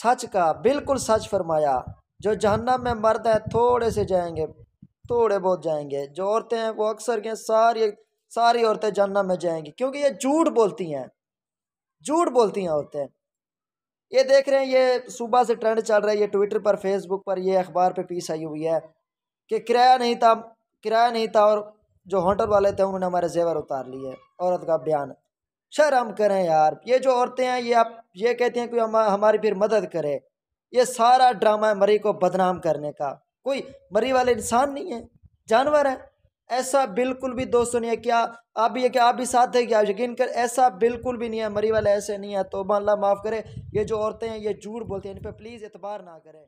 सच का बिल्कुल सच फरमाया जो जहन्नम में मर्द हैं थोड़े से जाएंगे थोड़े बहुत जाएंगे जो औरतें हैं वो अक्सर के सारी सारी औरतें जहन्नम में जाएंगी क्योंकि ये झूठ बोलती हैं झूठ बोलती हैं औरतें ये देख रहे हैं ये सुबह से ट्रेंड चल रहा है ये ट्विटर पर फेसबुक पर ये अखबार पे पीस आई हुई है कि किराया नहीं था किराया नहीं था और जो होटल वाले थे उन्होंने हमारे जेवर उतार लिए औरत का बयान शर्म करें यार ये जो औरतें हैं ये आप ये कहती हैं कि हम हमारी फिर मदद करे ये सारा ड्रामा है मरी को बदनाम करने का कोई मरी वाले इंसान नहीं है जानवर है ऐसा बिल्कुल भी दोस्तों नहीं है क्या आप भी क्या आप भी साथ है क्या यकीन कर ऐसा बिल्कुल भी नहीं है मरी वाले ऐसे नहीं है तो अल्लाह माफ़ करे ये जो औरतें हैं ये झूठ बोलती हैं इन पर प्लीज़ एतबार ना करें